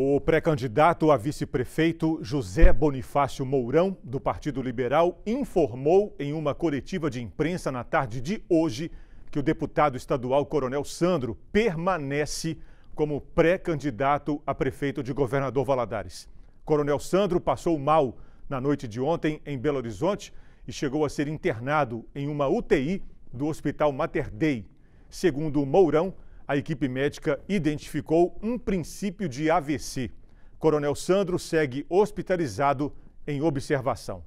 O pré-candidato a vice-prefeito José Bonifácio Mourão, do Partido Liberal, informou em uma coletiva de imprensa na tarde de hoje que o deputado estadual Coronel Sandro permanece como pré-candidato a prefeito de Governador Valadares. Coronel Sandro passou mal na noite de ontem em Belo Horizonte e chegou a ser internado em uma UTI do Hospital Mater Dei. Segundo Mourão, a equipe médica identificou um princípio de AVC. Coronel Sandro segue hospitalizado em observação.